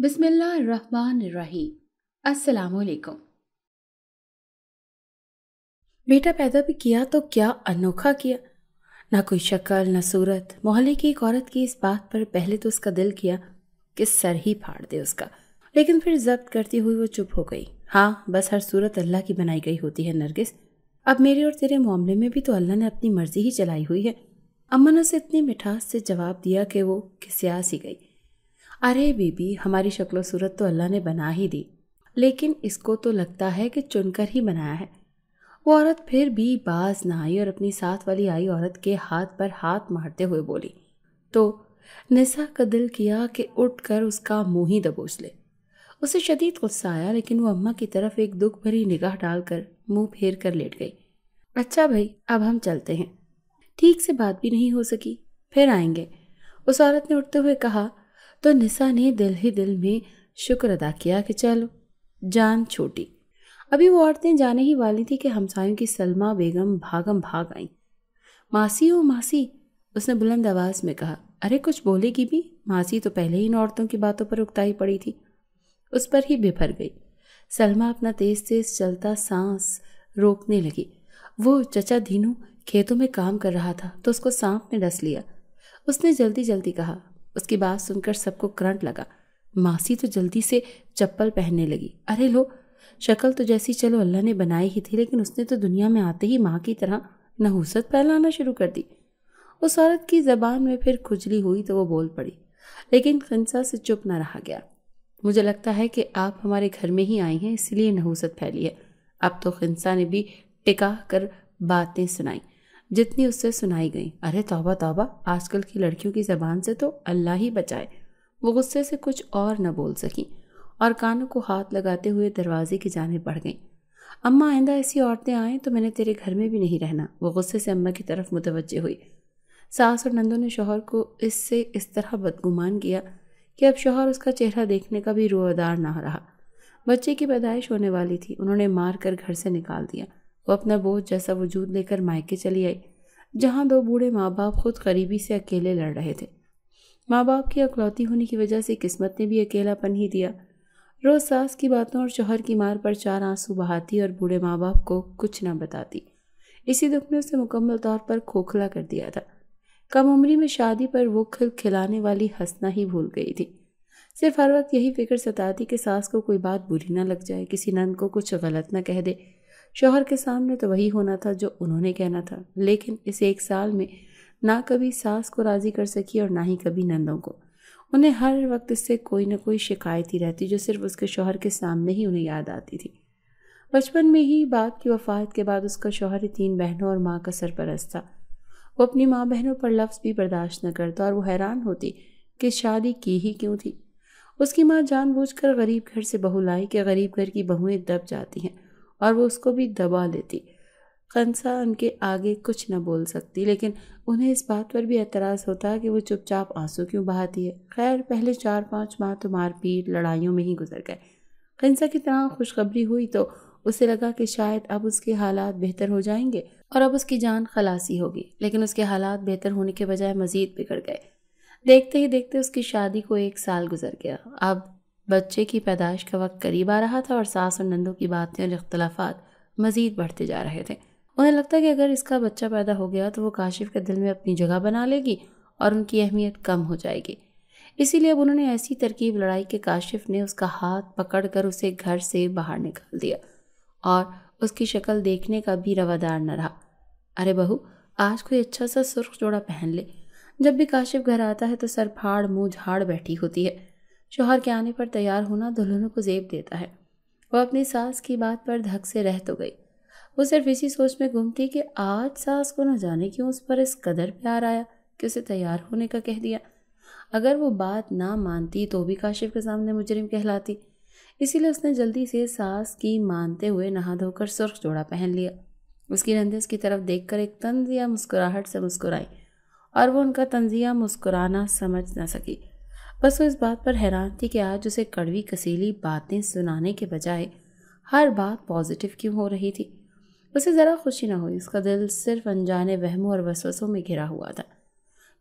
बिस्मिल्लाहिर्रहमानिर्रहीम बेटा पैदा भी किया तो क्या अनोखा किया ना कोई शक्ल ना सूरत मोहल्ले की एक औरत की इस बात पर पहले तो उसका दिल किया कि सर ही फाड़ दे उसका लेकिन फिर जब्त करती हुई वो चुप हो गई हाँ बस हर सूरत अल्लाह की बनाई गई होती है नरगिस अब मेरे और तेरे मामले में भी तो अल्लाह ने अपनी मर्जी ही चलाई हुई है अम्मा ने उसे इतनी मिठास से जवाब दिया कि वो खिसियास ही गई अरे बीबी हमारी शक्लो सूरत तो अल्लाह ने बना ही दी लेकिन इसको तो लगता है कि चुनकर ही बनाया है वो औरत फिर भी बाज ना आई और अपनी साथ वाली आई औरत के हाथ पर हाथ मारते हुए बोली तो निसा का दिल किया कि उठकर उसका मुंह ही दबोच ले उसे शदीद गुस्सा आया लेकिन वो अम्मा की तरफ एक दुख भरी निगाह डालकर मुंह फेर कर लेट गई अच्छा भाई अब हम चलते हैं ठीक से बात भी नहीं हो सकी फिर आएंगे उस औरत ने उठते हुए कहा तो निशा ने दिल ही दिल में शुक्र अदा किया कि चलो जान छोटी अभी वो औरतें जाने ही वाली थी कि हमसायों की सलमा बेगम भागम भाग आई मासी ओ मासी उसने बुलंद आवाज़ में कहा अरे कुछ बोलेगी भी मासी तो पहले ही इन औरतों की बातों पर उकताई पड़ी थी उस पर ही बिफर गई सलमा अपना तेज तेज चलता सांस रोकने लगी वो चचा धीनू खेतों में काम कर रहा था तो उसको सांप ने डस लिया उसने जल्दी जल्दी कहा उसकी बात सुनकर सबको करंट लगा मासी तो जल्दी से चप्पल पहनने लगी अरे लो शक्ल तो जैसी चलो अल्लाह ने बनाई ही थी लेकिन उसने तो दुनिया में आते ही माँ की तरह नहूसत फैलाना शुरू कर दी उस औरत की ज़बान में फिर खुजली हुई तो वो बोल पड़ी लेकिन खनसा से चुप ना रहा गया मुझे लगता है कि आप हमारे घर में ही आई हैं इसलिए नहूसत फैली है अब तो खनसा ने भी टिका कर बातें सुनाई जितनी उससे सुनाई गई अरे तौबा तौबा आजकल की लड़कियों की जबान से तो अल्लाह ही बचाए वो गुस्से से कुछ और न बोल सकी और कानों को हाथ लगाते हुए दरवाजे की जाने बढ़ गई अम्मा आइंदा ऐसी औरतें आएं तो मैंने तेरे घर में भी नहीं रहना वो गुस्से से अम्मा की तरफ मुतवजे हुई सास और नंदों ने शोहर को इससे इस तरह बदगुमान किया कि अब शोहर उसका चेहरा देखने का भी रुआदार ना रहा बच्चे की पैदाइश होने वाली थी उन्होंने मार कर घर से निकाल दिया वो अपना बोझ जैसा वजूद लेकर मायके चली आई जहाँ दो बूढ़े माँ बाप खुद करीबी से अकेले लड़ रहे थे माँ बाप की अकलौती होने की वजह से किस्मत ने भी अकेलापन ही दिया रोज़ सास की बातों और शोहर की मार पर चार आंसू बहाती और बूढ़े माँ बाप को कुछ ना बताती इसी दुख ने उसे मुकम्मल तौर पर खोखला कर दिया था कम उम्री में शादी पर वो खिल खिलाने वाली हंसना ही भूल गई थी सिर्फ हर वक्त यही फिक्र सताती कि सास को कोई बात बुरी ना लग जाए किसी नंद को कुछ गलत ना कह दे शोहर के सामने तो वही होना था जो उन्होंने कहना था लेकिन इस एक साल में ना कभी सास को राज़ी कर सकी और ना ही कभी नंदों को उन्हें हर वक्त इससे कोई ना कोई शिकायत ही रहती जो सिर्फ उसके शोहर के सामने ही उन्हें याद आती थी बचपन में ही बाप की वफात के बाद उसका शोहर ही तीन बहनों और माँ का सरपरस्त था वो अपनी माँ बहनों पर लफ्ज़ भी बर्दाश्त न करता और वो हैरान होती कि शादी की ही क्यों थी उसकी माँ जानबूझकर गरीब घर से बहू लाई कि गरीब घर की बहुएं दब जाती हैं और वो उसको भी दबा लेती कंसा उनके आगे कुछ न बोल सकती लेकिन उन्हें इस बात पर भी एतराज़ होता कि वो चुपचाप आंसू क्यों बहाती है खैर पहले चार पाँच माह तो मारपीट लड़ाइयों में ही गुजर गए कंसा की तरह खुशखबरी हुई तो उसे लगा कि शायद अब उसके हालात बेहतर हो जाएंगे और अब उसकी जान खलासी होगी लेकिन उसके हालात बेहतर होने के बजाय मज़ीद बिगड़ गए देखते ही देखते उसकी शादी को एक साल गुजर गया अब बच्चे की पैदाइश का वक्त करीब आ रहा था और सास और नंदों की बातें और इख्तलाफात मज़ीद बढ़ते जा रहे थे उन्हें लगता कि अगर इसका बच्चा पैदा हो गया तो वो काशिफ के दिल में अपनी जगह बना लेगी और उनकी अहमियत कम हो जाएगी इसीलिए अब उन्होंने ऐसी तरकीब लड़ाई कि काशिफ ने उसका हाथ पकड़ कर उसे घर से बाहर निकाल दिया और उसकी शक्ल देखने का भी रवादार न रहा अरे बहू आज कोई अच्छा सा सुर्ख जोड़ा पहन ले जब भी काशिफ घर आता है तो सर फाड़ मुँह झाड़ बैठी होती है शोहर के आने पर तैयार होना दुल्हनों को जेब देता है वह अपनी सास की बात पर धक से रह तो गई वो सिर्फ इसी सोच में गुम थी कि आज सास को न जाने क्यों उस पर इस कदर प्यार आया कि उसे तैयार होने का कह दिया अगर वो बात ना मानती तो भी काशिफ के सामने मुजरिम कहलाती इसीलिए उसने जल्दी से सास की मानते हुए नहा धोकर सुर्ख जोड़ा पहन लिया उसकी नंदे उसकी तरफ देख एक तंजिया मुस्कुराहट से मुस्कुराई और वो उनका तंजिया मुस्कुराना समझ ना सकी बस वो इस बात पर हैरान थी कि आज उसे कड़वी कसीली बातें सुनाने के बजाय हर बात पॉजिटिव क्यों हो रही थी उसे ज़रा खुशी ना हुई उसका दिल सिर्फ अनजाने वहमों और वसवसों में घिरा हुआ था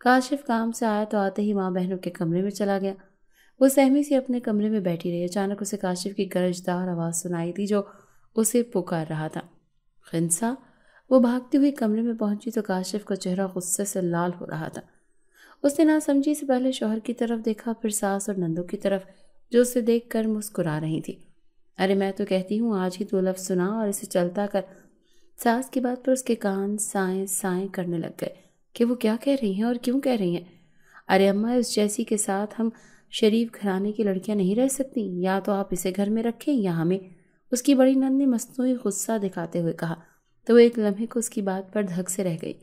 काशिफ काम से आया तो आते ही माँ बहनों के कमरे में चला गया वो सहमी से अपने कमरे में बैठी रही अचानक उसे काशिफ की गरजदार आवाज़ सुनाई थी जो उसे पुकार रहा था खिंसा वो भागती हुई कमरे में पहुंची तो काशिफ का चेहरा गुस्से से लाल हो रहा था उसने ना समझी से पहले शोहर की तरफ देखा फिर सास और नंदों की तरफ जो उसे देख कर मुस्कुरा रही थी अरे मैं तो कहती हूँ आज ही दो लफ्ज़ सुना और इसे चलता कर सास की बात पर उसके कान साए साए करने लग गए कि वो क्या कह रही हैं और क्यों कह रही हैं अरे अम्मा इस जैसी के साथ हम शरीफ घराने की लड़कियां नहीं रह सकती या तो आप इसे घर में रखें या हमें उसकी बड़ी नंद ने मसनू गुस्सा दिखाते हुए कहा तो वो एक लम्हे को उसकी बात पर धक से रह गई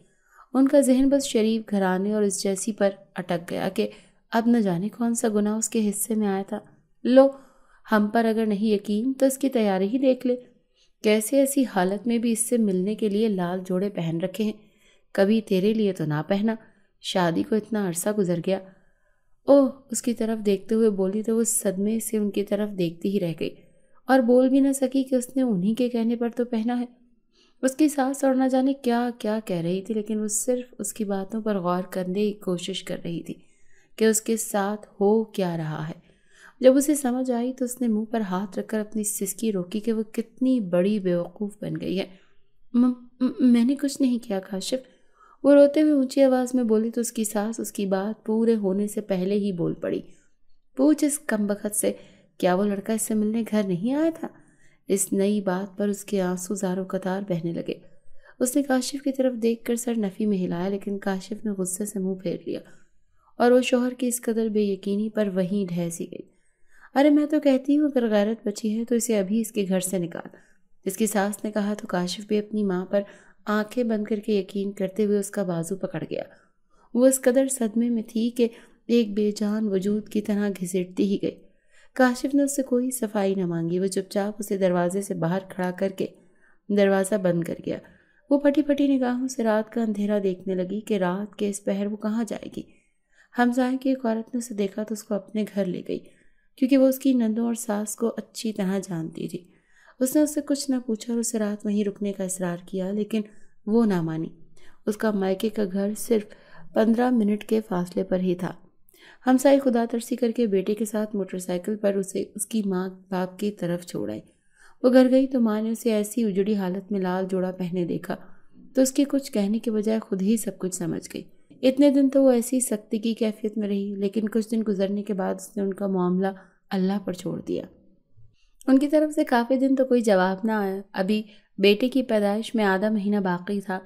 उनका जहन बस शरीफ घराने और इस जैसी पर अटक गया कि अब न जाने कौन सा गुनाह उसके हिस्से में आया था लो हम पर अगर नहीं यकीन तो इसकी तैयारी ही देख ले कैसे ऐसी हालत में भी इससे मिलने के लिए लाल जोड़े पहन रखे हैं कभी तेरे लिए तो ना पहना शादी को इतना अरसा गुजर गया ओह उसकी तरफ देखते हुए बोली तो वो सदमे से उनकी तरफ देखती ही रह गई और बोल भी ना सकी कि उसने उन्हीं के कहने पर तो पहना है उसकी सास और न जाने क्या क्या कह रही थी लेकिन वो सिर्फ उसकी बातों पर गौर करने की कोशिश कर रही थी कि उसके साथ हो क्या रहा है जब उसे समझ आई तो उसने मुंह पर हाथ रखकर अपनी सिसकी रोकी कि वो कितनी बड़ी बेवकूफ़ बन गई है म, म, मैंने कुछ नहीं किया काशिप वो रोते हुए ऊंची आवाज़ में बोली तो उसकी सास उसकी बात पूरे होने से पहले ही बोल पड़ी पूछ इस कम से क्या वो लड़का इससे मिलने घर नहीं आया था इस नई बात पर उसके आंसू जारो कतार बहने लगे उसने काशिफ की तरफ देख कर सर नफ़ी में हिलाया लेकिन काशिफ ने गुस्से से मुंह फेर लिया और वो शोहर की इस कदर बेयकीनी पर वहीं सी गई अरे मैं तो कहती हूँ अगर गैरत बची है तो इसे अभी इसके घर से निकाल इसकी सास ने कहा तो काशिफ भी अपनी माँ पर आंखें बंद करके यकीन करते हुए उसका बाजू पकड़ गया वो इस कदर सदमे में थी कि एक बेजान वजूद की तरह घिसटती ही गई काशिफ ने उससे कोई सफाई न मांगी वो चुपचाप उसे दरवाजे से बाहर खड़ा करके दरवाज़ा बंद कर गया वो फटी फटी निगाहों से रात का अंधेरा देखने लगी कि रात के इस पहर वो कहाँ जाएगी हमसाए की एक औरत ने उसे देखा तो उसको अपने घर ले गई क्योंकि वो उसकी नंदों और सास को अच्छी तरह जानती थी उसने उससे कुछ ना पूछा और उसे रात वहीं रुकने का इसरार किया लेकिन वो ना मानी उसका मायके का घर सिर्फ पंद्रह मिनट के फासले पर ही था हमसाई खुदा तरसी करके बेटे के साथ मोटरसाइकिल पर उसे उसकी माँ बाप की तरफ छोड़ आई वो घर गई तो माँ ने उसे ऐसी उजड़ी हालत में लाल जोड़ा पहने देखा तो उसके कुछ कहने के बजाय खुद ही सब कुछ समझ गई इतने दिन तो वो ऐसी सख्ती की कैफियत में रही लेकिन कुछ दिन गुजरने के बाद उसने उनका मामला अल्लाह पर छोड़ दिया उनकी तरफ से काफ़ी दिन तो कोई जवाब ना आया अभी बेटे की पैदाइश में आधा महीना बाकी था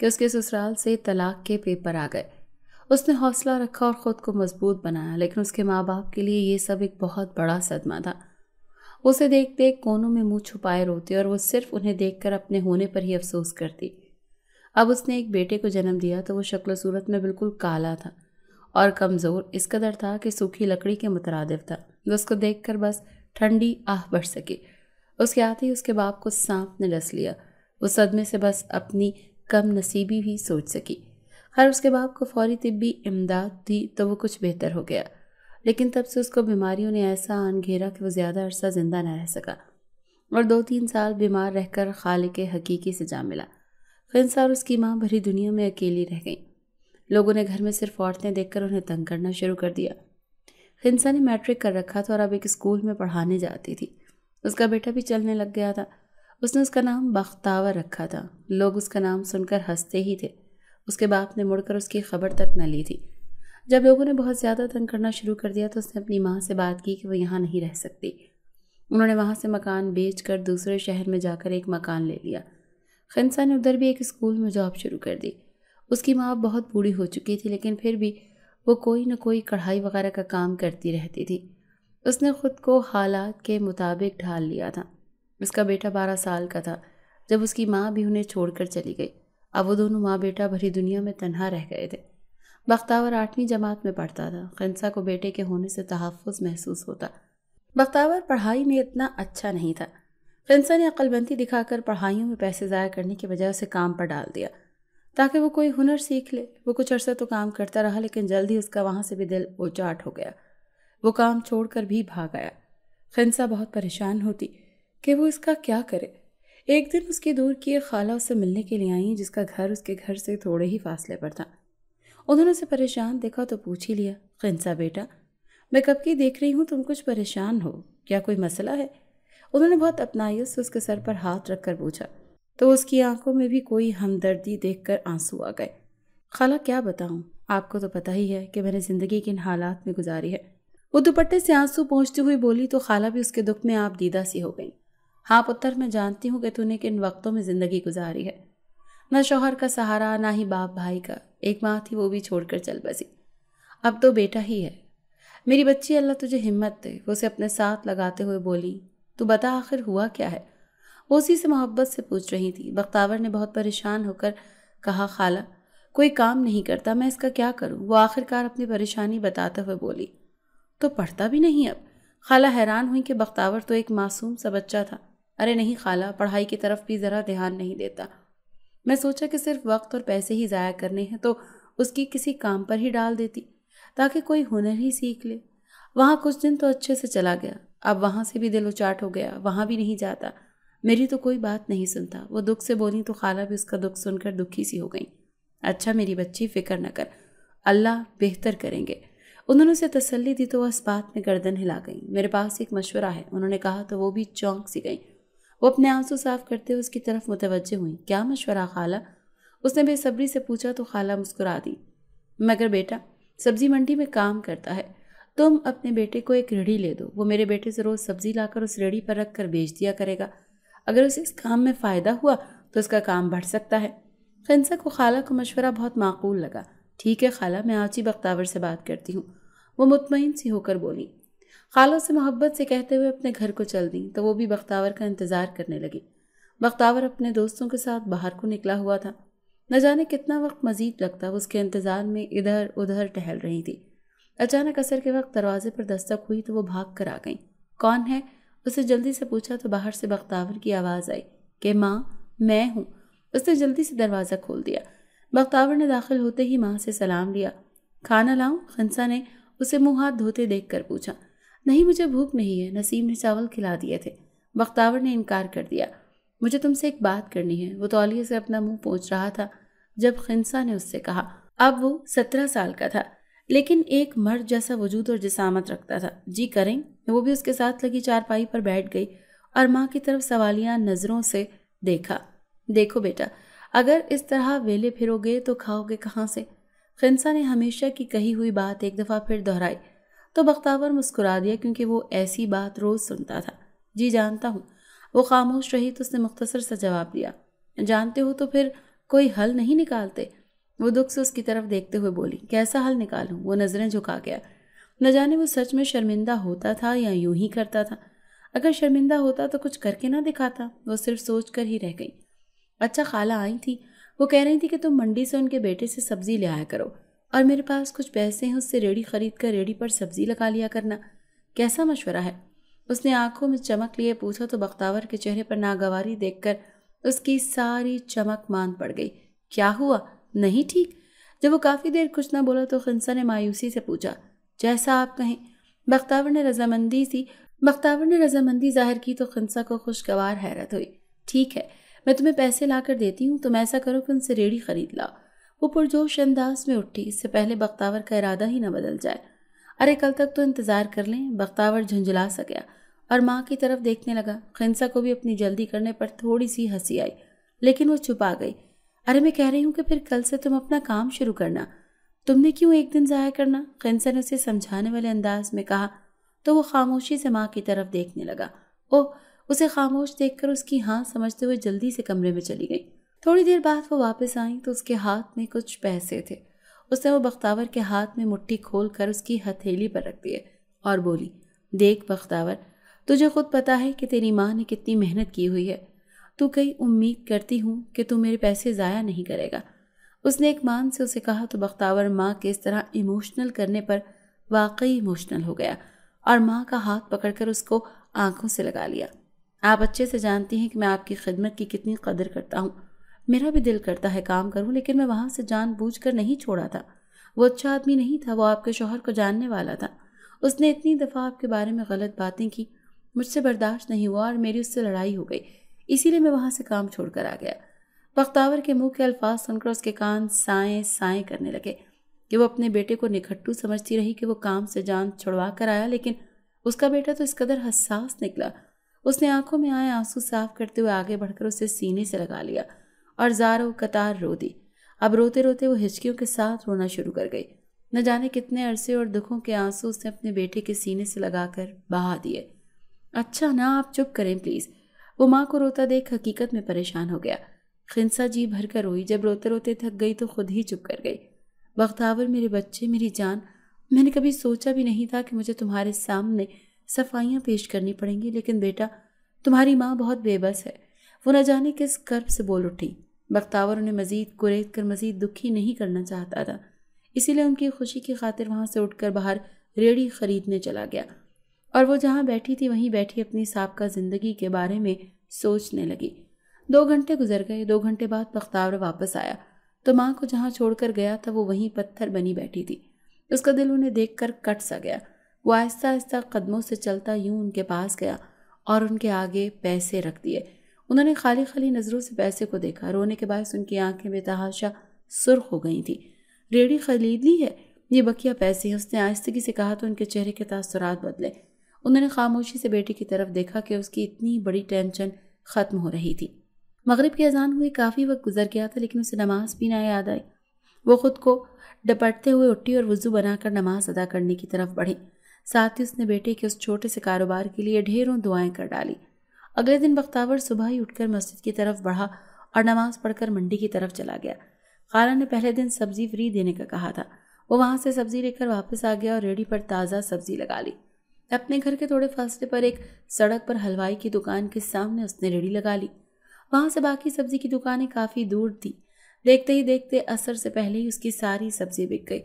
कि उसके ससुराल से तलाक के पेपर आ गए उसने हौसला रखा और ख़ुद को मजबूत बनाया लेकिन उसके माँ बाप के लिए ये सब एक बहुत बड़ा सदमा था उसे देख देख कोनों में मुंह छुपाए रोती और वो सिर्फ उन्हें देखकर अपने होने पर ही अफसोस करती अब उसने एक बेटे को जन्म दिया तो वो शक्ल सूरत में बिल्कुल काला था और कमज़ोर इस कदर था कि सूखी लकड़ी के मुतरदव था वो उसको देख बस ठंडी आह बढ़ सकी उसके आते ही उसके बाप को सांप ने डस लिया वो सदमे से बस अपनी कम नसीबी भी सोच सकी हर उसके बाप को फौरी तिब्बी इमदाद दी तो वो कुछ बेहतर हो गया लेकिन तब से उसको बीमारियों ने ऐसा आन घेरा कि वो ज़्यादा अरसा ज़िंदा ना रह सका और दो तीन साल बीमार रहकर खाल के हकीकी से जा मिला खिंसा और उसकी माँ भरी दुनिया में अकेली रह गई लोगों ने घर में सिर्फ औरतें देखकर उन्हें तंग करना शुरू कर दिया खिंसा ने मैट्रिक कर रखा था और अब एक स्कूल में पढ़ाने जाती थी उसका बेटा भी चलने लग गया था उसने उसका नाम बख्तावर रखा था लोग उसका नाम सुनकर हंसते ही थे उसके बाप ने मुड़कर उसकी खबर तक न ली थी जब लोगों ने बहुत ज़्यादा तंग करना शुरू कर दिया तो उसने अपनी माँ से बात की कि वो यहाँ नहीं रह सकती उन्होंने वहाँ से मकान बेच कर दूसरे शहर में जाकर एक मकान ले लिया खनसा ने उधर भी एक स्कूल में जॉब शुरू कर दी उसकी माँ बहुत बूढ़ी हो चुकी थी लेकिन फिर भी वो कोई ना कोई कढ़ाई वगैरह का काम करती रहती थी उसने ख़ुद को हालात के मुताबिक ढाल लिया था उसका बेटा बारह साल का था जब उसकी माँ भी उन्हें छोड़कर चली गई अब वो दोनों माँ बेटा भरी दुनिया में तनहा रह गए थे बख्तावर आठवीं जमात में पढ़ता था खिनसा को बेटे के होने से तहफ़ महसूस होता बख्तावर पढ़ाई में इतना अच्छा नहीं था खिनसा ने अक्लबंदी दिखाकर पढ़ाइयों में पैसे ज़ाया करने की बजाय उसे काम पर डाल दिया ताकि वो कोई हुनर सीख ले वो कुछ अरसा तो काम करता रहा लेकिन जल्द ही उसका वहाँ से भी दिल ओचाट हो गया वो काम छोड़कर भी भाग आया खिनसा बहुत परेशान होती कि वो इसका क्या करे एक दिन उसकी दूर की एक खाला उससे मिलने के लिए आई जिसका घर उसके घर से थोड़े ही फासले पर था उन्होंने उसे परेशान देखा तो पूछ ही लिया खिंसा बेटा मैं कब की देख रही हूँ तुम कुछ परेशान हो क्या कोई मसला है उन्होंने बहुत अपनायत से उसके सर पर हाथ रखकर पूछा तो उसकी आंखों में भी कोई हमदर्दी देखकर आंसू आ गए खाला क्या बताऊँ आपको तो पता ही है कि मैंने ज़िंदगी के इन हालात में गुजारी है वो दुपट्टे से आंसू पहुँचती हुई बोली तो खाला भी उसके दुख में आप दीदा सी हो गई हाँ पुत्र मैं जानती हूँ कि तूने किन वक्तों में ज़िंदगी गुजारी है न शोहर का सहारा ना ही बाप भाई का एक माँ थी वो भी छोड़कर चल बसी अब तो बेटा ही है मेरी बच्ची अल्लाह तुझे हिम्मत दे वो उसे अपने साथ लगाते हुए बोली तू बता आखिर हुआ क्या है वो उसी से मोहब्बत से पूछ रही थी बख्तावर ने बहुत परेशान होकर कहा खाला कोई काम नहीं करता मैं इसका क्या करूं वो आखिरकार अपनी परेशानी बताते हुए बोली तो पढ़ता भी नहीं अब खाला हैरान हुई कि बख्तावर तो एक मासूम सा बच्चा था अरे नहीं खाला पढ़ाई की तरफ भी ज़रा ध्यान नहीं देता मैं सोचा कि सिर्फ वक्त और पैसे ही ज़ाया करने हैं तो उसकी किसी काम पर ही डाल देती ताकि कोई हुनर ही सीख ले वहाँ कुछ दिन तो अच्छे से चला गया अब वहाँ से भी दिल उचाट हो गया वहाँ भी नहीं जाता मेरी तो कोई बात नहीं सुनता वो दुख से बोली तो खाला भी उसका दुख सुनकर दुखी सी हो गई अच्छा मेरी बच्ची फिक्र न कर अल्लाह बेहतर करेंगे उन्होंने उसे तसल्ली दी तो वह इस बात में गर्दन हिला गई मेरे पास एक मशवरा है उन्होंने कहा तो वो भी चौंक सी गई वो अपने आंसू साफ करते हुए उसकी तरफ मुतवजह हुई क्या मशवरा खाला उसने बेसब्री से पूछा तो खाला मुस्कुरा दी मगर बेटा सब्जी मंडी में काम करता है तुम अपने बेटे को एक रेड़ी ले दो वो मेरे बेटे से रोज़ सब्जी लाकर उस रेड़ी पर रख कर बेच दिया करेगा अगर उसे इस काम में फ़ायदा हुआ तो उसका काम बढ़ सकता है खनसा को खाला को मशवरा बहुत माकूल लगा ठीक है खाला मैं आची बख्तावर से बात करती हूँ वो मुतमिन सी होकर बोली खालों से मोहब्बत से कहते हुए अपने घर को चल दी तो वो भी बख्तावर का इंतज़ार करने लगी बख्तावर अपने दोस्तों के साथ बाहर को निकला हुआ था न जाने कितना वक्त मजीद लगता उसके इंतज़ार में इधर उधर टहल रही थी अचानक असर के वक्त दरवाजे पर दस्तक हुई तो वो भाग कर आ गई कौन है उसे जल्दी से पूछा तो बाहर से बख्तावर की आवाज़ आई कि माँ मैं हूँ उसने जल्दी से दरवाज़ा खोल दिया बख्तावर ने दाखिल होते ही माँ से सलाम लिया खाना लाऊं खनसा ने उसे मुंह हाथ धोते देख कर पूछा नहीं मुझे भूख नहीं है नसीम ने चावल खिला दिए थे बख्तावर ने इनकार कर दिया मुझे तुमसे एक बात करनी है वो तौलिए से अपना मुंह पहुँच रहा था जब खिंसा ने उससे कहा अब वो सत्रह साल का था लेकिन एक मर्द जैसा वजूद और जिसामत रखता था जी करें वो भी उसके साथ लगी चारपाई पर बैठ गई और माँ की तरफ सवालिया नज़रों से देखा देखो बेटा अगर इस तरह वेले फिरोगे तो खाओगे कहाँ से खिंसा ने हमेशा की कही हुई बात एक दफ़ा फिर दोहराई तो बख्तावर मुस्कुरा दिया क्योंकि वो ऐसी बात रोज़ सुनता था जी जानता हूँ वो खामोश रही तो उसने मुख्तसर सा जवाब दिया जानते हो तो फिर कोई हल नहीं निकालते वो दुख से उसकी तरफ देखते हुए बोली कैसा हल निकालूँ वो नज़रें झुका गया न जाने वो सच में शर्मिंदा होता था या यूं ही करता था अगर शर्मिंदा होता तो कुछ करके ना दिखाता वो सिर्फ सोच कर ही रह गई अच्छा खाला आई थी वो कह रही थी कि तुम मंडी से उनके बेटे से सब्ज़ी ले आया करो और मेरे पास कुछ पैसे हैं उससे रेडी ख़रीद कर रेडी पर सब्ज़ी लगा लिया करना कैसा मशवरा है उसने आंखों में चमक लिए पूछा तो बख्तावर के चेहरे पर नागवारी देखकर उसकी सारी चमक मान पड़ गई क्या हुआ नहीं ठीक जब वो काफ़ी देर कुछ ना बोला तो खनसा ने मायूसी से पूछा जैसा आप कहें बख्तावर ने रजामंदी सी बख्तावर ने रजामंदी जाहिर की तो खनसा को खुशगवार हैरत हुई ठीक है मैं तुम्हें पैसे ला कर देती हूँ तुम ऐसा करो कि उनसे रेडी ख़रीद लाओ वो पुरजोश अंदाज में उठी इससे पहले बख्तावर का इरादा ही न बदल जाए अरे कल तक तो इंतज़ार कर लें बख्तावर झुंझुला सा गया और माँ की तरफ देखने लगा खिंसा को भी अपनी जल्दी करने पर थोड़ी सी हंसी आई लेकिन वो छुपा गई अरे मैं कह रही हूँ कि फिर कल से तुम अपना काम शुरू करना तुमने क्यों एक दिन ज़ाया करना खिंसा ने उसे समझाने वाले अंदाज में कहा तो वो खामोशी से माँ की तरफ देखने लगा ओह उसे खामोश देखकर उसकी हाँ समझते हुए जल्दी से कमरे में चली गई थोड़ी देर बाद वो वापस आई तो उसके हाथ में कुछ पैसे थे उसने वो बख्तावर के हाथ में मुट्ठी खोल कर उसकी हथेली पर रख दिए और बोली देख बख्तावर तुझे खुद पता है कि तेरी माँ ने कितनी मेहनत की हुई है तू कई उम्मीद करती हूँ कि तू मेरे पैसे ज़ाया नहीं करेगा उसने एक मान से उसे कहा तो बख्तावर माँ के इस तरह इमोशनल करने पर वाकई इमोशनल हो गया और माँ का हाथ पकड़कर उसको आंखों से लगा लिया आप अच्छे से जानती हैं कि मैं आपकी खिदमत की कितनी कदर करता हूँ मेरा भी दिल करता है काम करूं लेकिन मैं वहाँ से जान बूझ कर नहीं छोड़ा था वो अच्छा आदमी नहीं था वो आपके शोहर को जानने वाला था उसने इतनी दफ़ा आपके बारे में गलत बातें की मुझसे बर्दाश्त नहीं हुआ और मेरी उससे लड़ाई हो गई इसीलिए मैं वहाँ से काम छोड़ कर आ गया बख्तावर के मुँह के अल्फाज सुनकर उसके कान साए साए करने लगे कि वो अपने बेटे को निखट्टू समझती रही कि वो काम से जान छुड़वा कर आया लेकिन उसका बेटा तो इस कदर हसास निकला उसने आंखों में आए आंसू साफ करते हुए आगे बढ़कर उसे सीने से लगा लिया और जारो कतार रो दी अब रोते रोते वो हिचकियों के साथ रोना शुरू कर गई न जाने कितने अरसे और दुखों के आंसू उसने अपने बेटे के सीने से लगाकर बहा दिए अच्छा ना आप चुप करें प्लीज़ वो माँ को रोता देख हकीकत में परेशान हो गया खिंसा जी भर कर रोई जब रोते रोते थक गई तो खुद ही चुप कर गई बख्तावर मेरे बच्चे मेरी जान मैंने कभी सोचा भी नहीं था कि मुझे तुम्हारे सामने सफाइयाँ पेश करनी पड़ेंगी लेकिन बेटा तुम्हारी माँ बहुत बेबस है वो न जाने किस कर्ब से बोल उठी बख्तावर उन्हें मज़ीद कुरेद कर मज़ीद दुखी नहीं करना चाहता था इसीलिए उनकी खुशी की खातिर वहाँ से उठकर बाहर रेड़ी ख़रीदने चला गया और वो जहाँ बैठी थी वहीं बैठी अपनी सबका ज़िंदगी के बारे में सोचने लगी दो घंटे गुजर गए दो घंटे बाद बख्तावर वापस आया तो माँ को जहाँ छोड़कर गया था वो वहीं पत्थर बनी बैठी थी उसका दिल उन्हें देख कर कट सा गया वो आहिस्ता आहिस्ता कदमों से चलता यूं उनके पास गया और उनके आगे पैसे रख दिए उन्होंने खाली खाली नज़रों से पैसे को देखा रोने के बायस उनकी आंखें बेतहाशा सुर्ख हो गई थी रेडी खरीद ली है ये बकिया पैसे हैं उसने आहिस्तगी से कहा तो उनके चेहरे के तसरात बदले उन्होंने खामोशी से बेटी की तरफ देखा कि उसकी इतनी बड़ी टेंशन ख़त्म हो रही थी मगरब की अजान हुई काफ़ी वक्त गुजर गया था लेकिन उसे नमाज भी ना याद आई वो ख़ुद को डपटते हुए उठी और वज़ू बनाकर नमाज अदा करने की तरफ बढ़ी साथ ही उसने बेटे के उस छोटे से कारोबार के लिए ढेरों दुआएं कर डाली अगले दिन बख्तावर सुबह ही उठकर मस्जिद की तरफ बढ़ा और नमाज पढ़कर मंडी की तरफ चला गया खाला ने पहले दिन सब्जी फ्री देने का कहा था वो वहाँ से सब्जी लेकर वापस आ गया और रेडी पर ताज़ा सब्जी लगा ली अपने घर के थोड़े फासले पर एक सड़क पर हलवाई की दुकान के सामने उसने रेडी लगा ली वहाँ से बाकी सब्जी की दुकानें काफ़ी दूर थी देखते ही देखते असर से पहले ही उसकी सारी सब्जी बिक गई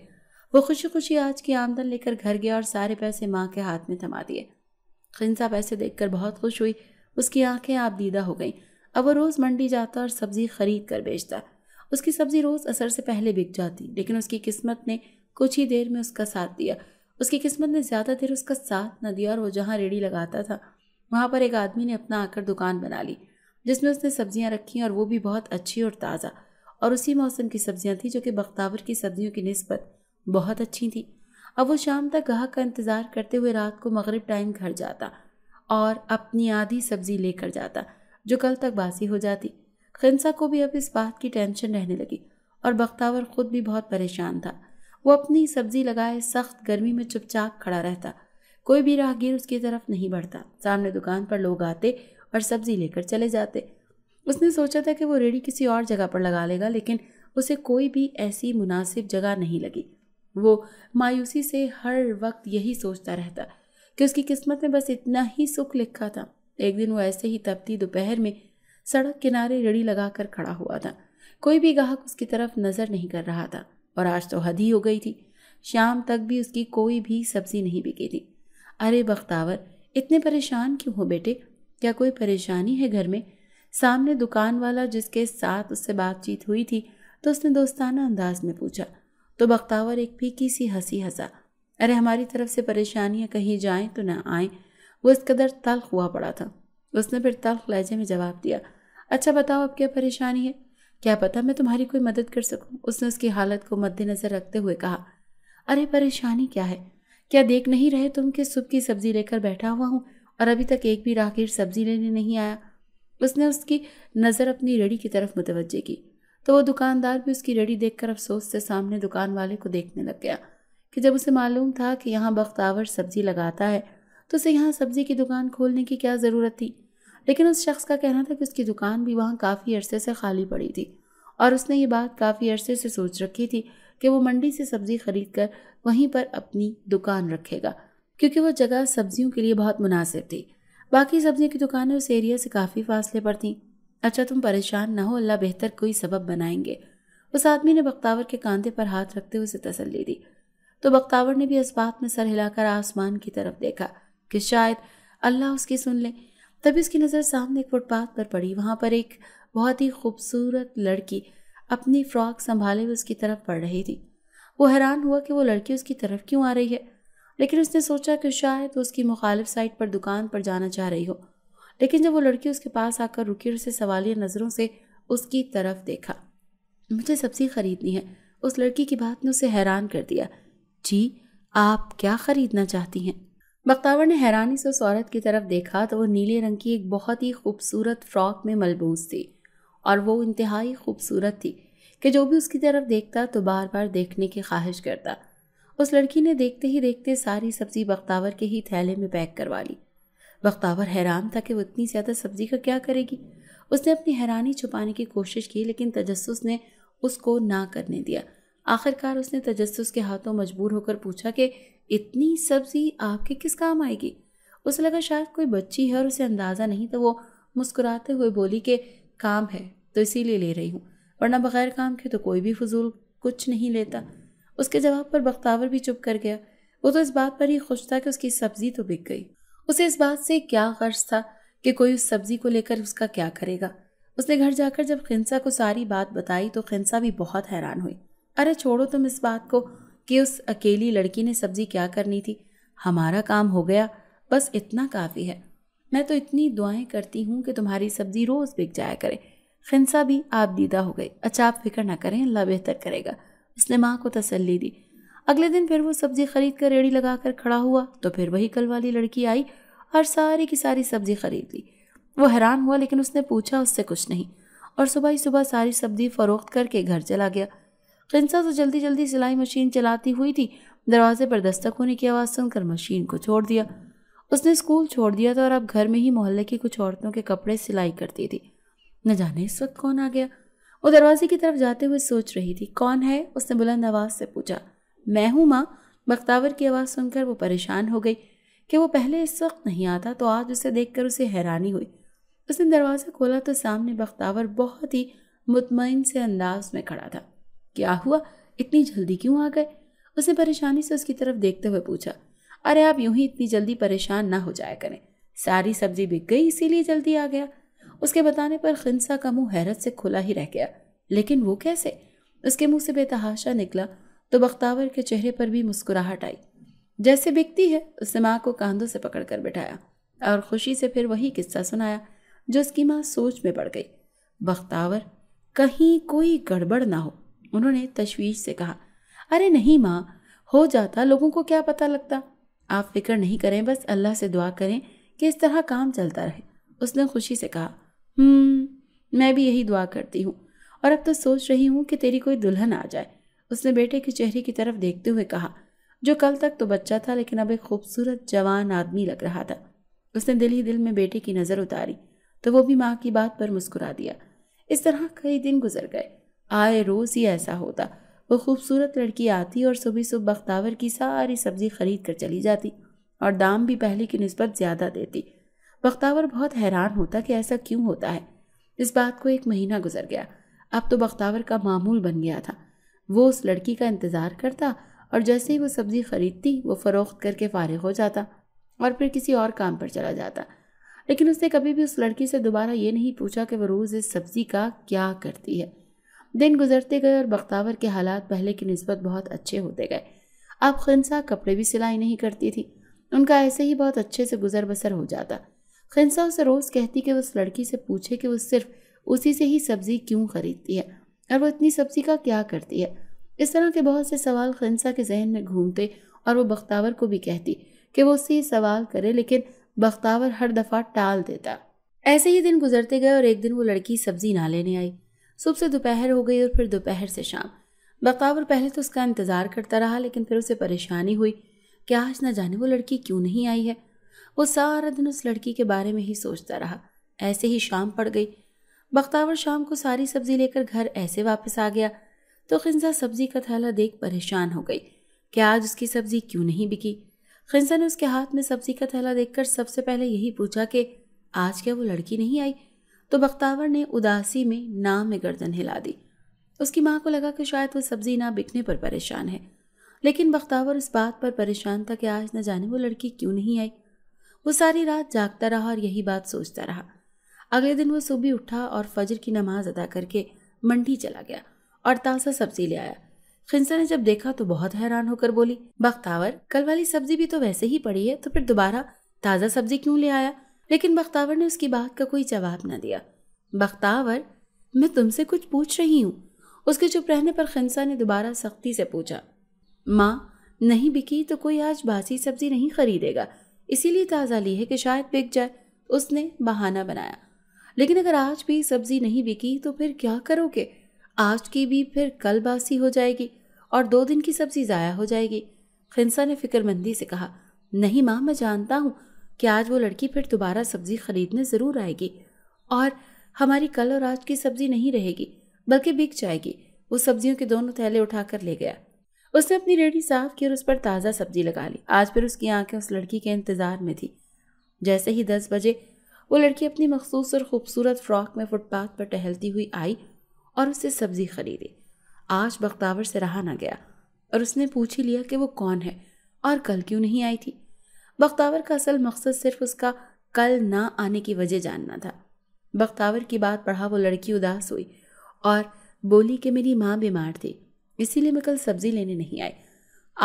वो खुशी खुशी आज की आमदन लेकर घर गया और सारे पैसे माँ के हाथ में थमा दिए खिंसा पैसे देखकर बहुत खुश हुई उसकी आंखें आप दीदा हो गईं अब वो रोज़ मंडी जाता और सब्ज़ी खरीद कर बेचता उसकी सब्ज़ी रोज़ असर से पहले बिक जाती लेकिन उसकी किस्मत ने कुछ ही देर में उसका साथ दिया उसकी किस्मत ने ज़्यादा देर उसका साथ न दिया और वो जहाँ रेडी लगाता था वहाँ पर एक आदमी ने अपना आकर दुकान बना ली जिसमें उसने सब्जियाँ रखी और वो भी बहुत अच्छी और ताज़ा और उसी मौसम की सब्जियाँ थी जो कि बख्तावर की सब्जियों की नस्बत बहुत अच्छी थी अब वो शाम तक गाहक का इंतज़ार करते हुए रात को मगरब टाइम घर जाता और अपनी आधी सब्जी लेकर जाता जो कल तक बासी हो जाती खिंसा को भी अब इस बात की टेंशन रहने लगी और बख्तावर खुद भी बहुत परेशान था वो अपनी सब्जी लगाए सख्त गर्मी में चुपचाप खड़ा रहता कोई भी राहगीर उसकी तरफ नहीं बढ़ता सामने दुकान पर लोग आते और सब्जी लेकर चले जाते उसने सोचा था कि वो रेडी किसी और जगह पर लगा लेगा लेकिन उसे कोई भी ऐसी मुनासिब जगह नहीं लगी वो मायूसी से हर वक्त यही सोचता रहता कि उसकी किस्मत में बस इतना ही सुख लिखा था एक दिन वो ऐसे ही तपती दोपहर में सड़क किनारे रेड़ी लगाकर खड़ा हुआ था कोई भी गाहक उसकी तरफ नज़र नहीं कर रहा था और आज तो हद ही हो गई थी शाम तक भी उसकी कोई भी सब्जी नहीं बिकी थी अरे बख्तावर इतने परेशान क्यों हो बेटे क्या कोई परेशानी है घर में सामने दुकान वाला जिसके साथ उससे बातचीत हुई थी तो उसने दोस्ताना अंदाज में पूछा तो बख्तावर एक फीकी सी हंसी हंसा अरे हमारी तरफ से परेशानियाँ कहीं जाएं तो ना आएं वो इस कदर तल्ख हुआ पड़ा था उसने फिर तल्ख लहजे में जवाब दिया अच्छा बताओ अब क्या परेशानी है क्या पता मैं तुम्हारी कोई मदद कर सकूँ उसने उसकी हालत को मद्देनज़र रखते हुए कहा अरे परेशानी क्या है क्या देख नहीं रहे तुम कि सुबह की सब्ज़ी लेकर बैठा हुआ हूँ और अभी तक एक भी राखिर सब्ज़ी लेने नहीं आया उसने उसकी नज़र अपनी रेडी की तरफ मुतवजह की तो वो दुकानदार भी उसकी रेडी देखकर अफसोस से सामने दुकान वाले को देखने लग गया कि जब उसे मालूम था कि यहाँ बख्तावर सब्ज़ी लगाता है तो उसे यहाँ सब्ज़ी की दुकान खोलने की क्या ज़रूरत थी लेकिन उस शख्स का कहना था कि उसकी दुकान भी वहाँ काफ़ी अरसे से खाली पड़ी थी और उसने ये बात काफ़ी अरसे से सोच रखी थी कि वो मंडी से सब्ज़ी खरीद कर वहीं पर अपनी दुकान रखेगा क्योंकि वो जगह सब्जियों के लिए बहुत मुनासिब थी बाकी सब्जियों की दुकानें उस एरिया से काफ़ी फासले पर थीं अच्छा तुम परेशान ना हो अल्लाह बेहतर कोई सबब बनाएंगे उस आदमी ने बख्तावर के कांधे पर हाथ रखते हुए उसे तसल्ली दी तो बख्तावर ने भी इस बात में सर हिलाकर आसमान की तरफ देखा कि शायद अल्लाह उसकी सुन ले तभी उसकी नज़र सामने एक फुटपाथ पर पड़ी वहाँ पर एक बहुत ही खूबसूरत लड़की अपनी फ्रॉक संभाले हुए उसकी तरफ पड़ रही थी वो हैरान हुआ कि वो लड़की उसकी तरफ क्यों आ रही है लेकिन उसने सोचा कि शायद वो उसकी मुखालिफ साइड पर दुकान पर जाना चाह रही हो लेकिन जब वो लड़की उसके पास आकर रुकी और उसे सवालिया नज़रों से उसकी तरफ देखा मुझे सब्ज़ी खरीदनी है उस लड़की की बात ने उसे हैरान कर दिया जी आप क्या खरीदना चाहती हैं बख्तावर ने हैरानी से सौरत औरत की तरफ देखा तो वो नीले रंग की एक बहुत ही खूबसूरत फ्रॉक में मलबूस थी और वो इंतहाई खूबसूरत थी कि जो भी उसकी तरफ देखता तो बार बार देखने की ख्वाहिश करता उस लड़की ने देखते ही देखते सारी सब्ज़ी बख्तावर के ही थैले में पैक करवा ली बख्तावर हैरान था कि वो इतनी ज़्यादा सब्ज़ी का क्या करेगी उसने अपनी हैरानी छुपाने की कोशिश की लेकिन तजस्स ने उसको ना करने दिया आखिरकार उसने तजस्स के हाथों मजबूर होकर पूछा कि इतनी सब्जी आपके किस काम आएगी उसे लगा शायद कोई बच्ची है और उसे अंदाज़ा नहीं तो वो मुस्कुराते हुए बोली कि काम है तो इसीलिए ले रही हूँ वरना बग़ैर काम के तो कोई भी फजूल कुछ नहीं लेता उसके जवाब पर बख्तावर भी चुप कर गया वो तो इस बात पर ही खुश था कि उसकी सब्ज़ी तो बिक गई उसे इस बात से क्या गर्ज था कि कोई उस सब्ज़ी को लेकर उसका क्या करेगा उसने घर जाकर जब खिंसा को सारी बात बताई तो खिंसा भी बहुत हैरान हुई अरे छोड़ो तुम इस बात को कि उस अकेली लड़की ने सब्जी क्या करनी थी हमारा काम हो गया बस इतना काफ़ी है मैं तो इतनी दुआएं करती हूँ कि तुम्हारी सब्ज़ी रोज़ बिक जाया करे खिनसा भी आप दीदा हो गई अच्छा आप फिक्र ना करें अल्लाह बेहतर करेगा उसने माँ को तसल्ली दी अगले दिन फिर वो सब्ज़ी खरीद कर रेड़ी लगा कर खड़ा हुआ तो फिर वही कल वाली लड़की आई और सारी की सारी सब्ज़ी खरीद ली वो हैरान हुआ लेकिन उसने पूछा उससे कुछ नहीं और सुबह ही सुबह सारी सब्ज़ी फ़रोख्त करके घर चला गया प्रिंसेस तो जल्दी जल्दी सिलाई मशीन चलाती हुई थी दरवाजे पर दस्तक होने की आवाज़ सुनकर मशीन को छोड़ दिया उसने स्कूल छोड़ दिया था और अब घर में ही मोहल्ले की कुछ औरतों के कपड़े सिलाई करती थी न जाने इस वक्त कौन आ गया वो दरवाजे की तरफ जाते हुए सोच रही थी कौन है उसने बुलंद आवाज़ से पूछा मैं हूँ माँ बख्तावर की आवाज़ सुनकर वो परेशान हो गई कि वो पहले इस वक्त नहीं आता तो आज उसे देख उसे हैरानी हुई उसने दरवाज़ा खोला तो सामने बख्तावर बहुत ही मुतमिन से अंदाज में खड़ा था क्या हुआ इतनी जल्दी क्यों आ गए उसने परेशानी से उसकी तरफ देखते हुए पूछा अरे आप यूं ही इतनी जल्दी परेशान ना हो जाया करें सारी सब्जी बिक गई इसीलिए जल्दी आ गया उसके बताने पर खिंसा का मुंह हैरत से खुला ही रह गया लेकिन वो कैसे उसके मुंह से बेतहाशा निकला तो बख्तावर के चेहरे पर भी मुस्कुराहट आई जैसे बिकती है उसने माँ को कांधों से पकड़ कर बिठाया और खुशी से फिर वही किस्सा सुनाया जो उसकी माँ सोच में पड़ गई बख्तावर कहीं कोई गड़बड़ ना हो उन्होंने तशवीश से कहा अरे नहीं माँ हो जाता लोगों को क्या पता लगता आप फिक्र नहीं करें बस अल्लाह से दुआ करें कि इस तरह काम चलता रहे उसने खुशी से कहा हम्म, मैं भी यही दुआ करती हूँ और अब तो सोच रही हूँ कि तेरी कोई दुल्हन आ जाए उसने बेटे के चेहरे की तरफ देखते हुए कहा जो कल तक तो बच्चा था लेकिन अब एक खूबसूरत जवान आदमी लग रहा था उसने दिल ही दिल में बेटे की नज़र उतारी तो वो भी माँ की बात पर मुस्कुरा दिया इस तरह कई दिन गुजर गए आए रोज़ ही ऐसा होता वो खूबसूरत लड़की आती और सुबह सुबह बख्तावर की सारी सब्ज़ी खरीद कर चली जाती और दाम भी पहले की नस्बत ज़्यादा देती बख्तावर बहुत हैरान होता कि ऐसा क्यों होता है इस बात को एक महीना गुजर गया अब तो बख्तावर का मामूल बन गया था वो उस लड़की का इंतज़ार करता और जैसे ही वो सब्ज़ी ख़रीदती वो फ़रोख्त करके फारिग हो जाता और फिर किसी और काम पर चला जाता लेकिन उसने कभी भी उस लड़की से दोबारा ये नहीं पूछा कि वो रोज़ इस सब्ज़ी का क्या करती है दिन गुजरते गए और बख्तावर के हालात पहले की नस्बत बहुत अच्छे होते गए अब खिनसा कपड़े भी सिलाई नहीं करती थी उनका ऐसे ही बहुत अच्छे से गुजर बसर हो जाता खिनसा उसे रोज़ कहती कि उस लड़की से पूछे कि वो सिर्फ उसी से ही सब्ज़ी क्यों खरीदती है और वो इतनी सब्ज़ी का क्या करती है इस तरह के बहुत से सवाल खिनसा के जहन में घूमते और वो बख्तावर को भी कहती कि वो उससे ये सवाल करे लेकिन बख्तावर हर दफ़ा टाल देता ऐसे ही दिन गुजरते गए और एक दिन वो लड़की सब्ज़ी ना लेने आई सुबह से दोपहर हो गई और फिर दोपहर से शाम बकावर पहले तो उसका इंतज़ार करता रहा लेकिन फिर उसे परेशानी हुई कि आज ना जाने वो लड़की क्यों नहीं आई है वो सारा दिन उस लड़की के बारे में ही सोचता रहा ऐसे ही शाम पड़ गई बख्तावर शाम को सारी सब्ज़ी लेकर घर ऐसे वापस आ गया तो खिंजा सब्ज़ी का थैला देख परेशान हो गई कि आज उसकी सब्ज़ी क्यों नहीं बिकी खिंजा ने उसके हाथ में सब्ज़ी का थैला देखकर सबसे पहले यही पूछा कि आज क्या वो लड़की नहीं आई तो बख्तावर ने उदासी में ना में गर्दन हिला दी उसकी माँ को लगा कि शायद वो सब्ज़ी ना बिकने पर परेशान है लेकिन बख्तावर इस बात पर परेशान था कि आज न जाने वो लड़की क्यों नहीं आई वो सारी रात जागता रहा और यही बात सोचता रहा अगले दिन वो सुबह उठा और फजर की नमाज अदा करके मंडी चला गया और ताज़ा सब्ज़ी ले आया खिंसा ने जब देखा तो बहुत हैरान होकर बोली बख्तावर कल वाली सब्ज़ी भी तो वैसे ही पड़ी है तो फिर दोबारा ताज़ा सब्ज़ी क्यों ले आया लेकिन बख्तावर ने उसकी बात का कोई जवाब ना दिया बख्तावर मैं तुमसे कुछ पूछ रही हूँ उसके चुप रहने पर खिनसा ने दोबारा सख्ती से पूछा माँ नहीं बिकी तो कोई आज बासी सब्जी नहीं खरीदेगा इसीलिए ताज़ा ली है कि शायद बिक जाए उसने बहाना बनाया लेकिन अगर आज भी सब्जी नहीं बिकी तो फिर क्या करोगे आज की भी फिर कल बासी हो जाएगी और दो दिन की सब्जी ज़ाया हो जाएगी खिनसा ने फिक्रमंदी से कहा नहीं माँ मैं जानता हूँ कि आज वो लड़की फिर दोबारा सब्ज़ी ख़रीदने ज़रूर आएगी और हमारी कल और आज की सब्ज़ी नहीं रहेगी बल्कि बिक जाएगी वो सब्जियों के दोनों थैले उठा कर ले गया उसने अपनी रेडी साफ की और उस पर ताज़ा सब्जी लगा ली आज फिर उसकी आंखें उस लड़की के इंतज़ार में थी जैसे ही दस बजे वो लड़की अपनी मखसूस और ख़ूबसूरत फ़्रॉक में फुटपाथ पर टहलती हुई आई और उससे सब्ज़ी ख़रीदी आज बख्तावर से रहा ना गया और उसने पूछ ही लिया कि वो कौन है और कल क्यों नहीं आई थी बख्तावर का असल मकसद सिर्फ उसका कल ना आने की वजह जानना था बख्तावर की बात पढ़ा वो लड़की उदास हुई और बोली कि मेरी माँ बीमार थी इसीलिए मैं कल सब्ज़ी लेने नहीं आई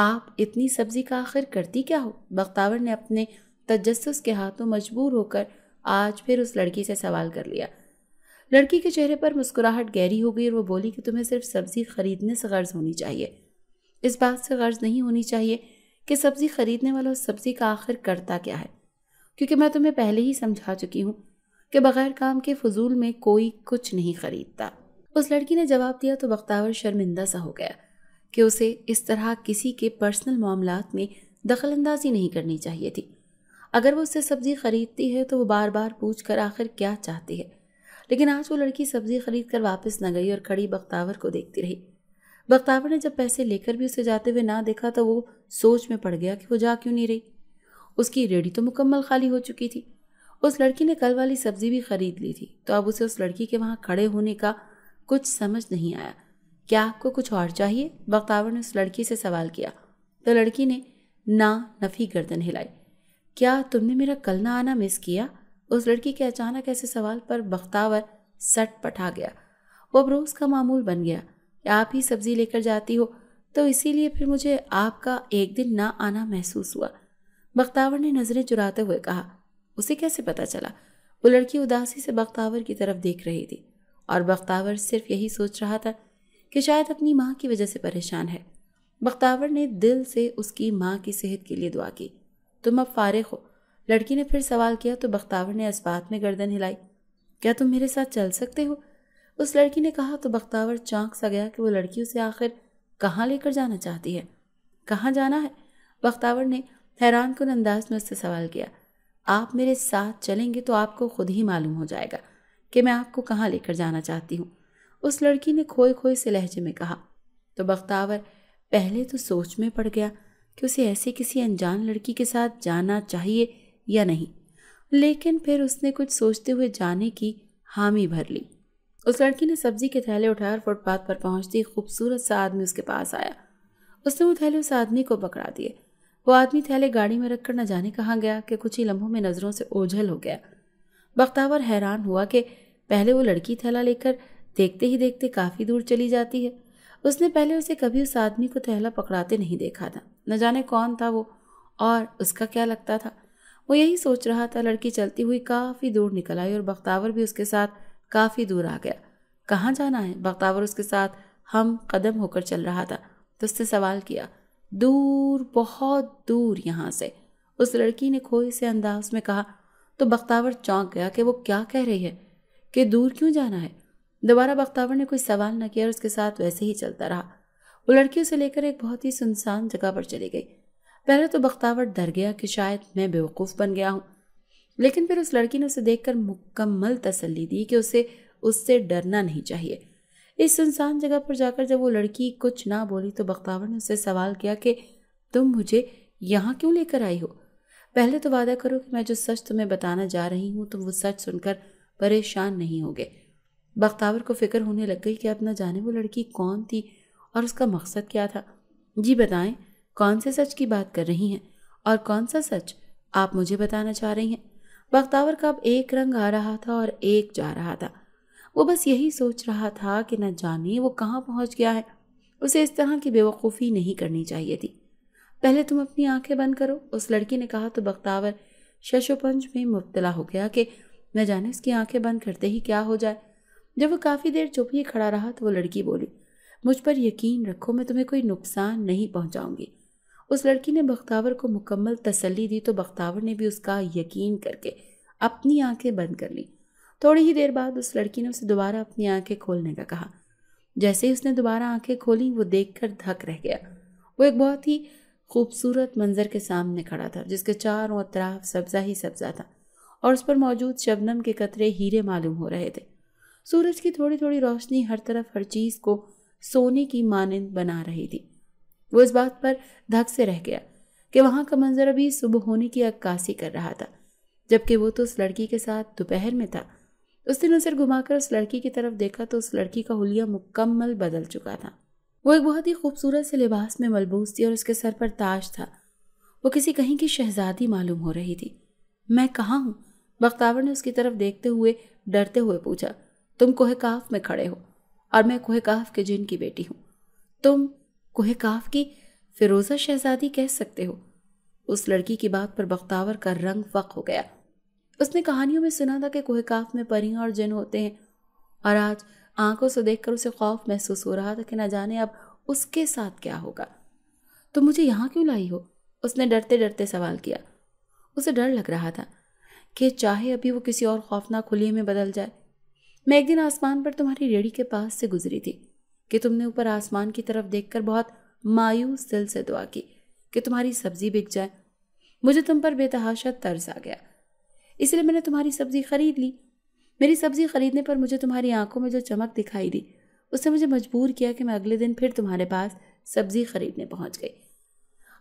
आप इतनी सब्ज़ी का आखिर करती क्या हो बख्तावर ने अपने तजस के हाथों मजबूर होकर आज फिर उस लड़की से सवाल कर लिया लड़की के चेहरे पर मुस्कुराहट गहरी हो गई और वो बोली कि तुम्हें सिर्फ सब्ज़ी ख़रीदने से गर्ज होनी चाहिए इस बात से गर्ज नहीं होनी चाहिए कि सब्ज़ी ख़रीदने वाला उस सब्ज़ी का आखिर करता क्या है क्योंकि मैं तुम्हें पहले ही समझा चुकी हूँ कि बग़ैर काम के फजूल में कोई कुछ नहीं ख़रीदता उस लड़की ने जवाब दिया तो बख्तावर शर्मिंदा सा हो गया कि उसे इस तरह किसी के पर्सनल मामला में दखल अंदाजी नहीं करनी चाहिए थी अगर वो उससे सब्ज़ी ख़रीदती है तो वो बार बार पूछ कर आखिर क्या चाहती है लेकिन आज वो लड़की सब्ज़ी ख़रीद कर वापस न गई और खड़ी बख्तावर को देखती रही बख्तावर ने जब पैसे लेकर भी उसे जाते हुए ना देखा तो वो सोच में पड़ गया कि वो जा क्यों नहीं रही उसकी रेडी तो मुकम्मल खाली हो चुकी थी उस लड़की ने कल वाली सब्जी भी खरीद ली थी तो अब उसे उस लड़की के वहाँ खड़े होने का कुछ समझ नहीं आया क्या आपको कुछ और चाहिए बख्तावर ने उस लड़की से सवाल किया तो लड़की ने ना नफ़ी गर्दन हिलाई क्या तुमने मेरा कल ना आना मिस किया उस लड़की के अचानक ऐसे सवाल पर बख्तावर सट पठा गया वो अब रोज़ का मामूल बन गया आप ही सब्ज़ी लेकर जाती हो तो इसीलिए फिर मुझे आपका एक दिन ना आना महसूस हुआ बख्तावर ने नज़रें चुराते हुए कहा उसे कैसे पता चला वो लड़की उदासी से बख्तावर की तरफ देख रही थी और बख्तावर सिर्फ यही सोच रहा था कि शायद अपनी माँ की वजह से परेशान है बख्तावर ने दिल से उसकी माँ की सेहत के लिए दुआ की तुम अब फारिग हो लड़की ने फिर सवाल किया तो बख्तावर ने इस बात में गर्दन हिलाई क्या तुम मेरे साथ चल सकते हो उस लड़की ने कहा तो बख्तावर चौंक सा गया कि वो लड़की उसे आखिर कहाँ लेकर जाना चाहती है कहाँ जाना है बख्तावर ने हैरान कन अंदाज में उससे सवाल किया आप मेरे साथ चलेंगे तो आपको खुद ही मालूम हो जाएगा कि मैं आपको कहाँ लेकर जाना चाहती हूँ उस लड़की ने खोए खोए से लहजे में कहा तो बख्तावर पहले तो सोच में पड़ गया कि उसे ऐसे किसी अनजान लड़की के साथ जाना चाहिए या नहीं लेकिन फिर उसने कुछ सोचते हुए जाने की हामी भर ली उस लड़की ने सब्जी के थैले उठाकर फुटपाथ पर पहुंचती खूबसूरत सा आदमी उसके पास आया उसने वो थैले उस आदमी को पकड़ा दिए वो आदमी थैले गाड़ी में रखकर न जाने कहाँ गया कि कुछ ही लम्हों में नज़रों से ओझल हो गया बख्तावर हैरान हुआ कि पहले वो लड़की थैला लेकर देखते ही देखते काफ़ी दूर चली जाती है उसने पहले उसे कभी उस आदमी को थैला पकड़ाते नहीं देखा था न जाने कौन था वो और उसका क्या लगता था वो यही सोच रहा था लड़की चलती हुई काफ़ी दूर निकल आई और बख्तावर भी उसके साथ काफ़ी दूर आ गया कहाँ जाना है बख्तावर उसके साथ हम कदम होकर चल रहा था तो उससे सवाल किया दूर बहुत दूर यहाँ से उस लड़की ने खोए से अंदाज में कहा तो बख्तावर चौंक गया कि वो क्या कह रही है कि दूर क्यों जाना है दोबारा बख्तावर ने कोई सवाल ना किया और उसके साथ वैसे ही चलता रहा वो लड़की उसे लेकर एक बहुत ही सुनसान जगह पर चली गई पहले तो बख्तावर डर गया कि शायद मैं बेवकूफ़ बन गया हूँ लेकिन फिर उस लड़की ने उसे देखकर मुकम्मल तसल्ली दी कि उसे उससे डरना नहीं चाहिए इस सुनसान जगह पर जाकर जब वो लड़की कुछ ना बोली तो बख्तावर ने उससे सवाल किया कि तुम मुझे यहाँ क्यों लेकर आई हो पहले तो वादा करो कि मैं जो सच तुम्हें बताना जा रही हूँ तुम तो वो सच सुनकर परेशान नहीं होगे बख्तावर को फिक्र होने लग गई कि अब न जाने वो लड़की कौन थी और उसका मकसद क्या था जी बताएं कौन से सच की बात कर रही हैं और कौन सा सच आप मुझे बताना चाह रही हैं बख्तावर का अब एक रंग आ रहा था और एक जा रहा था वो बस यही सोच रहा था कि न जाने वो कहाँ पहुँच गया है उसे इस तरह की बेवकूफ़ी नहीं करनी चाहिए थी पहले तुम अपनी आंखें बंद करो उस लड़की ने कहा तो बख्तावर शशोपंज में मुबतला हो गया कि न जाने उसकी आंखें बंद करते ही क्या हो जाए जब वो काफ़ी देर चुप ही खड़ा रहा तो वो लड़की बोली मुझ पर यकीन रखो मैं तुम्हें कोई नुकसान नहीं पहुँचाऊँगी उस लड़की ने बख्तावर को मुकम्मल तसल्ली दी तो बख्तावर ने भी उसका यकीन करके अपनी आंखें बंद कर ली थोड़ी ही देर बाद उस लड़की ने उसे दोबारा अपनी आंखें खोलने का कहा जैसे ही उसने दोबारा आंखें खोली वो देखकर धक रह गया वो एक बहुत ही खूबसूरत मंजर के सामने खड़ा था जिसके चारों अतराफ सब्ज़ा ही सब्ज़ा था और उस पर मौजूद शबनम के कतरे हीरे मालूम हो रहे थे सूरज की थोड़ी थोड़ी रोशनी हर तरफ हर चीज़ को सोने की मानंद बना रही थी वो इस बात पर धक से रह गया कि वहाँ का मंजर अभी सुबह होने की अक्कासी कर रहा था जबकि वो तो उस लड़की के साथ दोपहर में था उसने नज़र घुमाकर उस लड़की की तरफ देखा तो उस लड़की का हुलिया मुकम्मल बदल चुका था वो एक बहुत ही खूबसूरत से लिबास में मलबूस थी और उसके सर पर ताज था वो किसी कहीं की शहजादी मालूम हो रही थी मैं कहाँ हूँ बख्तावर ने उसकी तरफ देखते हुए डरते हुए पूछा तुम कोहकाफ में खड़े हो और मैं कोहकाफ के जिन की बेटी हूँ तुम कोहे काफ़ की फिरोज़ा शहजादी कह सकते हो उस लड़की की बात पर बख्तावर का रंग फक हो गया उसने कहानियों में सुना था कि कोहकाफ में परियां और जिन होते हैं और आज आंखों से देखकर उसे खौफ महसूस हो रहा था कि ना जाने अब उसके साथ क्या होगा तो मुझे यहाँ क्यों लाई हो उसने डरते डरते सवाल किया उसे डर लग रहा था कि चाहे अभी वो किसी और खौफनाक खुलिए में बदल जाए मैं एक दिन आसमान पर तुम्हारी रेड़ी के पास से गुजरी थी कि तुमने ऊपर आसमान की तरफ देखकर बहुत मायूस दिल से दुआ की कि तुम्हारी सब्जी बिक जाए मुझे तुम पर बेतहाशा तर्ज आ गया इसलिए मैंने तुम्हारी सब्जी खरीद ली मेरी सब्जी खरीदने पर मुझे तुम्हारी आंखों में जो चमक दिखाई दी उसने मुझे मजबूर किया कि मैं अगले दिन फिर तुम्हारे पास सब्जी खरीदने पहुंच गई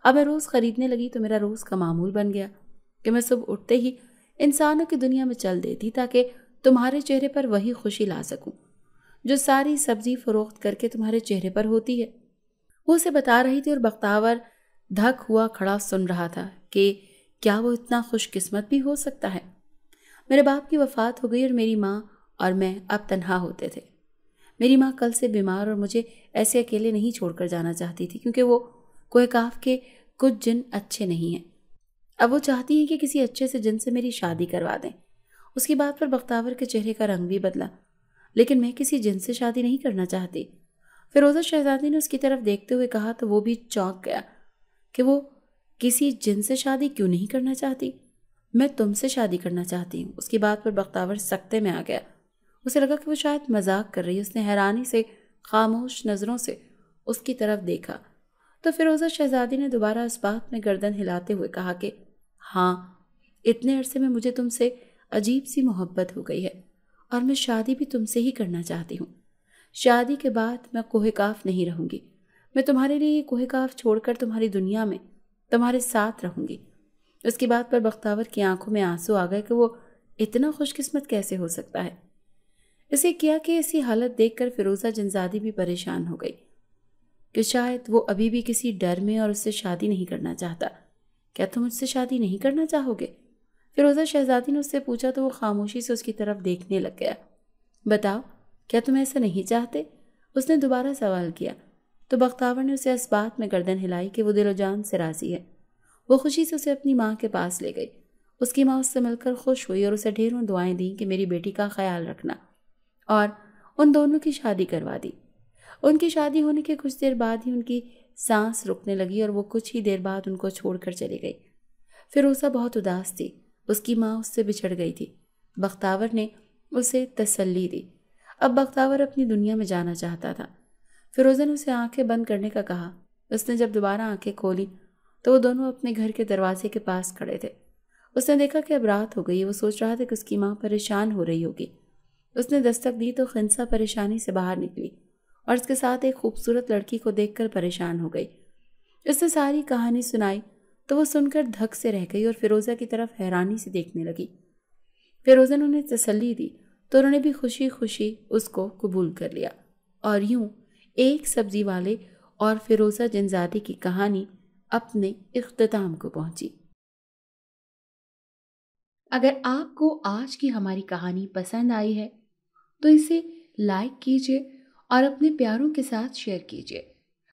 अब मैं रोज़ ख़रीदने लगी तो मेरा रोज़ का मामूल बन गया कि मैं सुबह उठते ही इंसानों की दुनिया में चल देती ताकि तुम्हारे चेहरे पर वही खुशी ला सकूं जो सारी सब्जी फरोख्त करके तुम्हारे चेहरे पर होती है वो उसे बता रही थी और बख्तावर धक हुआ खड़ा सुन रहा था कि क्या वो इतना खुशकिस्मत भी हो सकता है मेरे बाप की वफ़ात हो गई और मेरी माँ और मैं अब तनहा होते थे मेरी माँ कल से बीमार और मुझे ऐसे अकेले नहीं छोड़कर जाना चाहती थी क्योंकि वो काफ के कुछ जिन अच्छे नहीं हैं अब वो चाहती हैं कि किसी अच्छे से जिन से मेरी शादी करवा दें उसकी बात पर बख्तावर के चेहरे का रंग भी बदला लेकिन मैं किसी जिन से शादी नहीं करना चाहती फिरोजा शहजादी ने उसकी तरफ देखते हुए कहा तो वो भी चौंक गया कि वो किसी जिन से शादी क्यों नहीं करना चाहती मैं तुमसे शादी करना चाहती हूँ उसकी बात पर बख्तावर सख्ते में आ गया उसे लगा कि वो शायद मजाक कर रही है उसने हैरानी से खामोश नज़रों से उसकी तरफ देखा तो फिरोज़ा शहजादी ने दोबारा इस बात में गर्दन हिलाते हुए कहा कि हाँ इतने अरसे में मुझे तुमसे अजीब सी मोहब्बत हो गई है और मैं शादी भी तुमसे ही करना चाहती हूँ शादी के बाद मैं कोहकाफ नहीं रहूँगी मैं तुम्हारे लिए कोहकाफ छोड़कर तुम्हारी दुनिया में तुम्हारे साथ रहूँगी उसकी बात पर बख्तावर की आंखों में आंसू आ गए कि वो इतना खुशकिस्मत कैसे हो सकता है इसे किया कि ऐसी हालत देखकर फिरोज़ा जनजादी भी परेशान हो गई कि शायद वो अभी भी किसी डर में और उससे शादी नहीं करना चाहता क्या तुम उससे शादी नहीं करना चाहोगे फिरोज़ा शहजादी ने उससे पूछा तो वो खामोशी से उसकी तरफ देखने लग गया बताओ क्या तुम ऐसा नहीं चाहते उसने दोबारा सवाल किया तो बख्तावर ने उसे इस बात में गर्दन हिलाई कि वो दिलोजान से राज़ी है वो खुशी से उसे अपनी माँ के पास ले गई उसकी माँ उससे मिलकर खुश हुई और उसे ढेरों दुआएं दी कि मेरी बेटी का ख्याल रखना और उन दोनों की शादी करवा दी उनकी शादी होने के कुछ देर बाद ही उनकी सांस रुकने लगी और वो कुछ ही देर बाद उनको छोड़कर चली गई फिरोसा बहुत उदास थी उसकी माँ उससे बिछड़ गई थी बख्तावर ने उसे तसल्ली दी अब बख्तावर अपनी दुनिया में जाना चाहता था फिरोज़ा ने उसे आंखें बंद करने का कहा उसने जब दोबारा आंखें खोली तो वो दोनों अपने घर के दरवाजे के पास खड़े थे उसने देखा कि अब रात हो गई वो सोच रहा था कि उसकी माँ परेशान हो रही होगी उसने दस्तक दी तो खिंसा परेशानी से बाहर निकली और उसके साथ एक खूबसूरत लड़की को देखकर परेशान हो गई उसने सारी कहानी सुनाई तो वो सुनकर धक से रह गई और फिरोज़ा की तरफ हैरानी से देखने लगी फिरोज़ा ने उन्हें तसली दी तो उन्होंने भी खुशी खुशी उसको कबूल कर लिया और यूँ एक सब्जी वाले और फिरोज़ा जनजादी की कहानी अपने अख्ताम को पहुंची अगर आपको आज की हमारी कहानी पसंद आई है तो इसे लाइक कीजिए और अपने प्यारों के साथ शेयर कीजिए